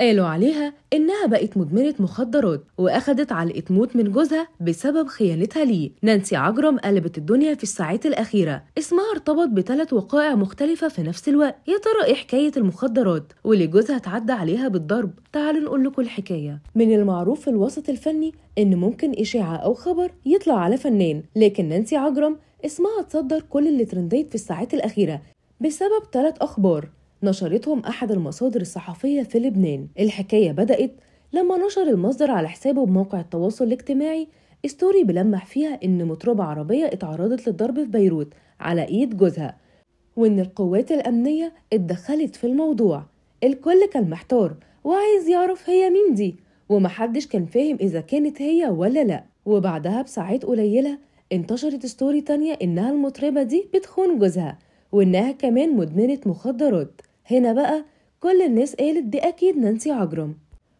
قالوا عليها إنها بقت مدمنة مخدرات وأخدت علقة موت من جوزها بسبب خيانتها ليه نانسي عجرم قلبت الدنيا في الساعات الأخيرة اسمها ارتبط بثلاث وقائع مختلفة في نفس الوقت يا ترى إيه حكاية المخدرات واللي جوزها اتعدى عليها بالضرب تعالوا نقول لكم الحكاية من المعروف في الوسط الفني إن ممكن إشاعة أو خبر يطلع على فنان لكن نانسي عجرم اسمها اتصدر كل اللي ترنديت في الساعات الأخيرة بسبب ثلاث أخبار نشرتهم أحد المصادر الصحفية في لبنان الحكاية بدأت لما نشر المصدر على حسابه بموقع التواصل الاجتماعي ستوري بلمح فيها إن مطربة عربية اتعرضت للضرب في بيروت على إيد جوزها وإن القوات الأمنية اتدخلت في الموضوع الكل كان محتار وعايز يعرف هي مين دي ومحدش كان فاهم إذا كانت هي ولا لأ وبعدها بساعات قليلة انتشرت ستوري تانية إنها المطربة دي بتخون جوزها وإنها كمان مدمنة مخدرات هنا بقى كل الناس قالت دي أكيد نانسي عجرم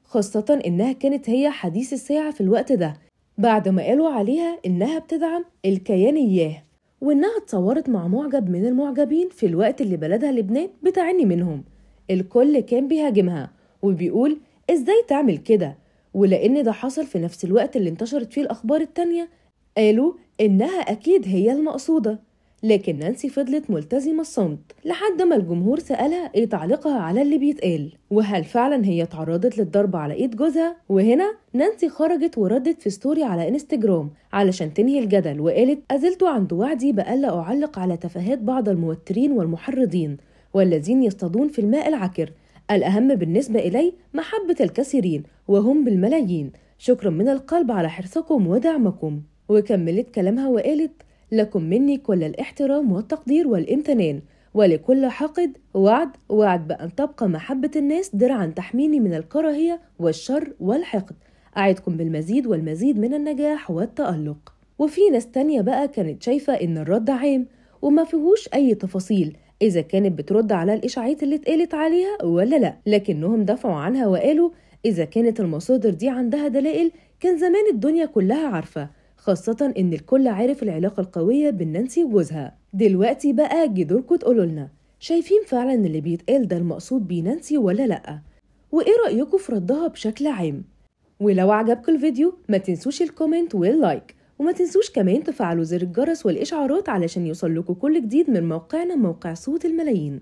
خاصة إنها كانت هي حديث الساعة في الوقت ده بعد ما قالوا عليها إنها بتدعم الكيان إياه وإنها اتصورت مع معجب من المعجبين في الوقت اللي بلدها لبنان بتعاني منهم الكل كان بيهاجمها وبيقول إزاي تعمل كده ولأن ده حصل في نفس الوقت اللي انتشرت فيه الأخبار التانية قالوا إنها أكيد هي المقصودة لكن نانسي فضلت ملتزمة الصمت لحد ما الجمهور سألها إيه تعليقها على اللي بيتقال وهل فعلا هي تعرضت للضرب على إيد جوزها وهنا نانسي خرجت وردت في ستوري على انستجرام علشان تنهي الجدل وقالت أزلت عند وعدي بألا أعلق على تفاهات بعض الموترين والمحرضين والذين يصطادون في الماء العكر الأهم بالنسبة إلي محبة الكثيرين وهم بالملايين شكرا من القلب على حرصكم ودعمكم وكملت كلامها وقالت لكم مني كل الاحترام والتقدير والامتنان ولكل حقد وعد وعد بأن تبقى محبة الناس درعا تحميني من الكراهية والشر والحقد أعدكم بالمزيد والمزيد من النجاح والتألق وفي ناس تانية بقى كانت شايفة إن الرد عام وما فيهوش أي تفاصيل إذا كانت بترد على الإشاعات اللي اتقالت عليها ولا لأ لكنهم دفعوا عنها وقالوا إذا كانت المصادر دي عندها دلائل كان زمان الدنيا كلها عارفة خاصة إن الكل عارف العلاقة القوية بين نانسي وجوزها دلوقتي بقى جدوركوا تقولوا لنا شايفين فعلا اللي بيتقال ده المقصود بيه نانسي ولا لأ وإيه رأيكم في ردها بشكل عام ولو عجبكم الفيديو ما تنسوش الكومنت واللايك وما تنسوش كمان تفعلوا زر الجرس والإشعارات علشان يوصل لكم كل جديد من موقعنا موقع صوت الملايين